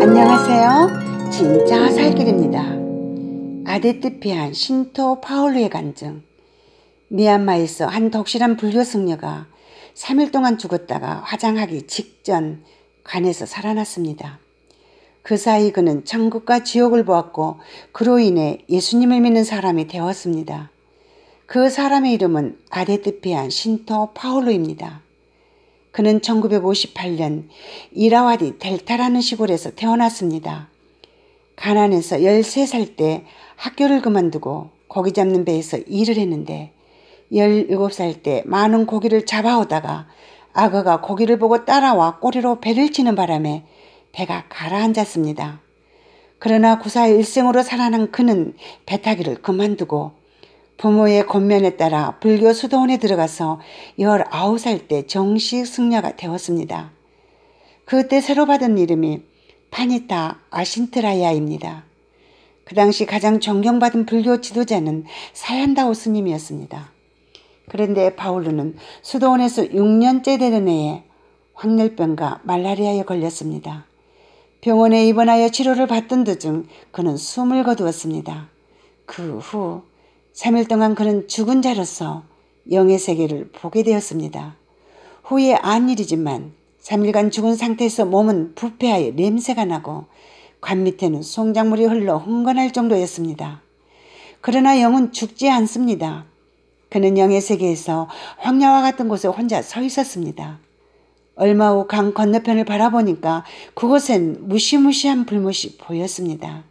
안녕하세요. 진짜 살길입니다. 아데트피안 신토 파울루의 간증 미얀마에서 한 독실한 불교 승려가 3일 동안 죽었다가 화장하기 직전 간에서 살아났습니다. 그 사이 그는 천국과 지옥을 보았고 그로 인해 예수님을 믿는 사람이 되었습니다. 그 사람의 이름은 아데트피안 신토 파울루입니다. 그는 1958년 이라와디 델타라는 시골에서 태어났습니다. 가난해서 13살 때 학교를 그만두고 고기 잡는 배에서 일을 했는데 17살 때 많은 고기를 잡아오다가 악어가 고기를 보고 따라와 꼬리로 배를 치는 바람에 배가 가라앉았습니다. 그러나 구사의 일생으로 살아난 그는 배 타기를 그만두고 부모의 권면에 따라 불교 수도원에 들어가서 19살 때 정식 승려가 되었습니다. 그때 새로 받은 이름이 파니타 아신트라야입니다. 그 당시 가장 존경받은 불교 지도자는 사얀다오 스님이었습니다. 그런데 바울루는 수도원에서 6년째 되는 해에 황열병과 말라리아에 걸렸습니다. 병원에 입원하여 치료를 받던 도중 그는 숨을 거두었습니다. 그후 3일 동안 그는 죽은 자로서 영의 세계를 보게 되었습니다. 후에 안 일이지만 3일간 죽은 상태에서 몸은 부패하여 냄새가 나고 관 밑에는 송장물이 흘러 흥건할 정도였습니다. 그러나 영은 죽지 않습니다. 그는 영의 세계에서 황야와 같은 곳에 혼자 서 있었습니다. 얼마 후 강 건너편을 바라보니까 그곳엔 무시무시한 불못이 보였습니다.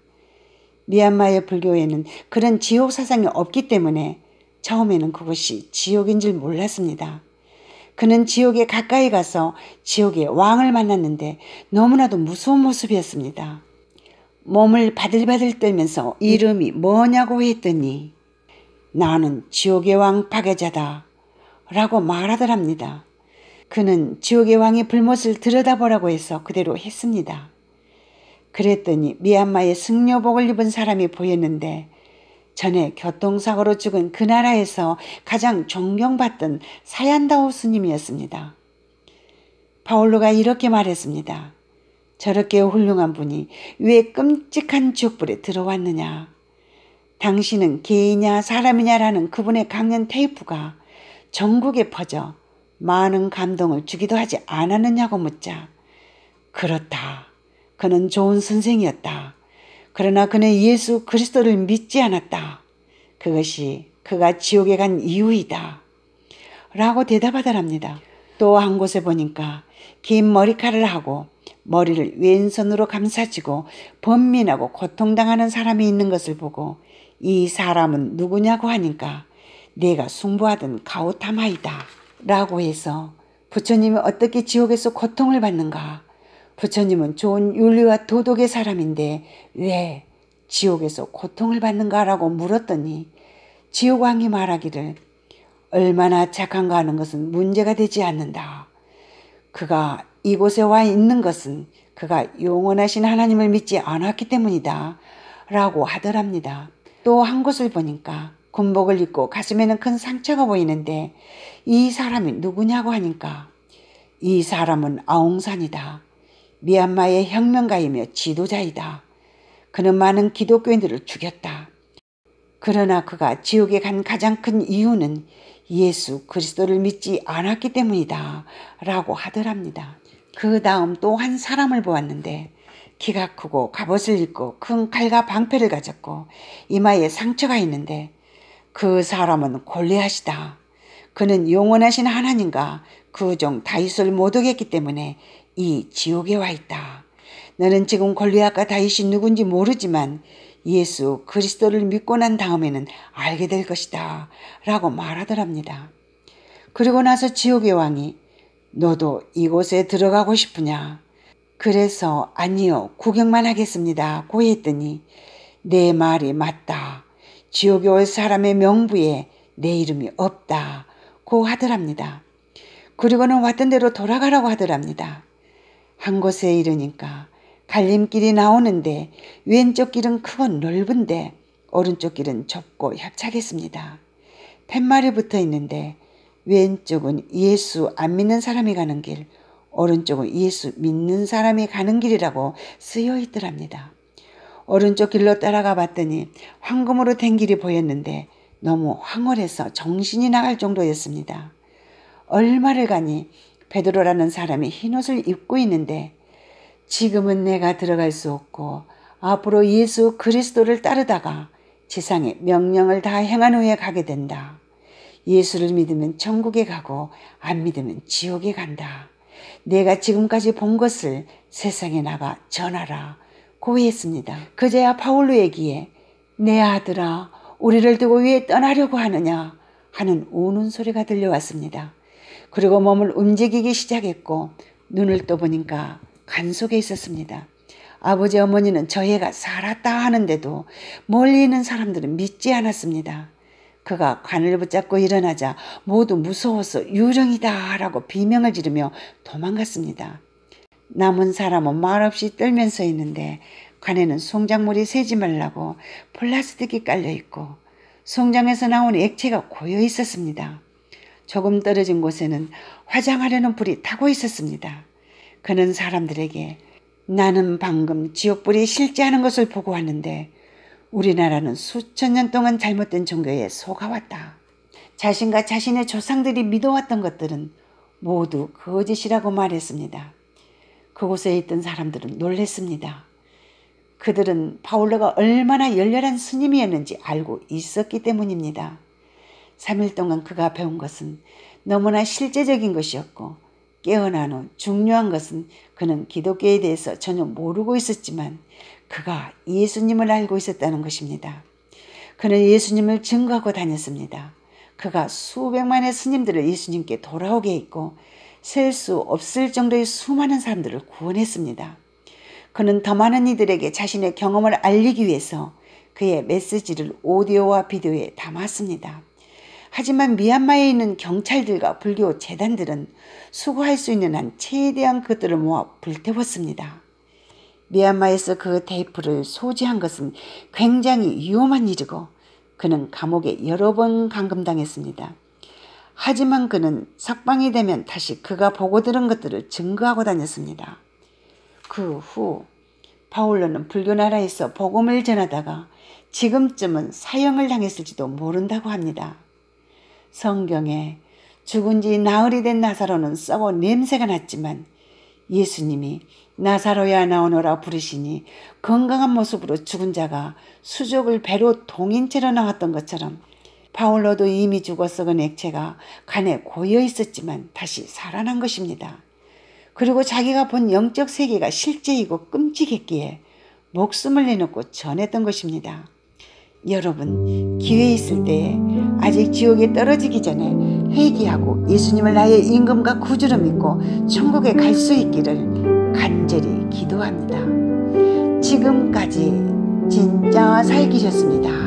미얀마의 불교에는 그런 지옥 사상이 없기 때문에 처음에는 그것이 지옥인 줄 몰랐습니다. 그는 지옥에 가까이 가서 지옥의 왕을 만났는데 너무나도 무서운 모습이었습니다. 몸을 바들바들 떨면서 이름이 뭐냐고 했더니 나는 지옥의 왕 파괴자다 라고 말하더랍니다. 그는 지옥의 왕의 불못을 들여다보라고 해서 그대로 했습니다. 그랬더니 미얀마에 승려복을 입은 사람이 보였는데 전에 교통사고로 죽은 그 나라에서 가장 존경받던 사얀다오 스님이었습니다. 파울로가 이렇게 말했습니다. 저렇게 훌륭한 분이 왜 끔찍한 지옥불에 들어왔느냐. 당신은 개이냐 사람이냐라는 그분의 강연 테이프가 전국에 퍼져 많은 감동을 주기도 하지 않았느냐고 묻자 그렇다. 그는 좋은 선생이었다. 그러나 그는 예수 그리스도를 믿지 않았다. 그것이 그가 지옥에 간 이유이다. 라고 대답하더랍니다. 또 한 곳에 보니까 긴 머리카락을 하고 머리를 왼손으로 감싸지고 번민하고 고통당하는 사람이 있는 것을 보고 이 사람은 누구냐고 하니까 내가 숭부하던 가오타마이다 라고 해서 부처님이 어떻게 지옥에서 고통을 받는가 부처님은 좋은 윤리와 도덕의 사람인데 왜 지옥에서 고통을 받는가라고 물었더니 지옥왕이 말하기를 얼마나 착한가 하는 것은 문제가 되지 않는다. 그가 이곳에 와 있는 것은 그가 영원하신 하나님을 믿지 않았기 때문이다. 라고 하더랍니다. 또 한 곳을 보니까 군복을 입고 가슴에는 큰 상처가 보이는데 이 사람이 누구냐고 하니까 이 사람은 아웅산이다. 미얀마의 혁명가이며 지도자이다. 그는 많은 기독교인들을 죽였다. 그러나 그가 지옥에 간 가장 큰 이유는 예수 그리스도를 믿지 않았기 때문이다. 라고 하더랍니다. 그 다음 또 한 사람을 보았는데 키가 크고 갑옷을 입고 큰 칼과 방패를 가졌고 이마에 상처가 있는데 그 사람은 골리앗이다. 그는 영원하신 하나님과 그 종 다윗을 못 오겠기 때문에 이 지옥에 와 있다. 너는 지금 골리앗과 다윗이 누군지 모르지만 예수 그리스도를 믿고 난 다음에는 알게 될 것이다. 라고 말하더랍니다. 그리고 나서 지옥의 왕이 너도 이곳에 들어가고 싶으냐? 그래서 아니요, 구경만 하겠습니다. 고했더니 내 말이 맞다. 지옥에 올 사람의 명부에 내 이름이 없다. 고 하더랍니다. 그리고는 왔던 대로 돌아가라고 하더랍니다. 한 곳에 이르니까 갈림길이 나오는데 왼쪽 길은 크고 넓은데 오른쪽 길은 좁고 협착했습니다. 팻말이 붙어 있는데 왼쪽은 예수 안 믿는 사람이 가는 길, 오른쪽은 예수 믿는 사람이 가는 길이라고 쓰여 있더랍니다. 오른쪽 길로 따라가 봤더니 황금으로 된 길이 보였는데 너무 황홀해서 정신이 나갈 정도였습니다. 얼마를 가니 베드로라는 사람이 흰옷을 입고 있는데 지금은 내가 들어갈 수 없고 앞으로 예수 그리스도를 따르다가 지상에 명령을 다 행한 후에 가게 된다. 예수를 믿으면 천국에 가고 안 믿으면 지옥에 간다. 내가 지금까지 본 것을 세상에 나가 전하라. 고했습니다. 그제야 파울로에게 내 아들아 우리를 두고 위에 떠나려고 하느냐 하는 우는 소리가 들려왔습니다. 그리고 몸을 움직이기 시작했고 눈을 떠보니까 간 속에 있었습니다. 아버지 어머니는 저희가 살았다 하는데도 멀리 있는 사람들은 믿지 않았습니다. 그가 관을 붙잡고 일어나자 모두 무서워서 유령이다 라고 비명을 지르며 도망갔습니다. 남은 사람은 말없이 떨면서 있는데 관에는 송장물이 새지 말라고 플라스틱이 깔려 있고 송장에서 나온 액체가 고여 있었습니다. 조금 떨어진 곳에는 화장하려는 불이 타고 있었습니다. 그는 사람들에게 나는 방금 지옥불이 실제하는 것을 보고 왔는데 우리나라는 수천 년 동안 잘못된 종교에 속아왔다. 자신과 자신의 조상들이 믿어왔던 것들은 모두 거짓이라고 말했습니다. 그곳에 있던 사람들은 놀랬습니다. 그들은 파울러가 얼마나 열렬한 스님이었는지 알고 있었기 때문입니다. 3일 동안 그가 배운 것은 너무나 실제적인 것이었고 깨어난 후 중요한 것은 그는 기독교에 대해서 전혀 모르고 있었지만 그가 예수님을 알고 있었다는 것입니다. 그는 예수님을 증거하고 다녔습니다. 그가 수백만의 스님들을 예수님께 돌아오게 했고 셀 수 없을 정도의 수많은 사람들을 구원했습니다. 그는 더 많은 이들에게 자신의 경험을 알리기 위해서 그의 메시지를 오디오와 비디오에 담았습니다. 하지만 미얀마에 있는 경찰들과 불교 재단들은 수고할 수 있는 한 최대한 그들을 모아 불태웠습니다. 미얀마에서 그 테이프를 소지한 것은 굉장히 위험한 일이고 그는 감옥에 여러 번 감금당했습니다. 하지만 그는 석방이 되면 다시 그가 보고 들은 것들을 증거하고 다녔습니다. 그 후 파울로는 불교 나라에서 복음을 전하다가 지금쯤은 사형을 당했을지도 모른다고 합니다. 성경에 죽은 지 나흘이 된 나사로는 썩어 냄새가 났지만 예수님이 나사로야 나오너라 부르시니 건강한 모습으로 죽은 자가 수족을 배로 동인채로 나왔던 것처럼 파울로도 이미 죽어 썩은 액체가 간에 고여 있었지만 다시 살아난 것입니다. 그리고 자기가 본 영적 세계가 실제이고 끔찍했기에 목숨을 내놓고 전했던 것입니다. 여러분, 기회 있을 때 아직 지옥에 떨어지기 전에 회개하고 예수님을 나의 임금과 구주로 믿고 천국에 갈 수 있기를 간절히 기도합니다. 지금까지 진짜 살기셨습니다.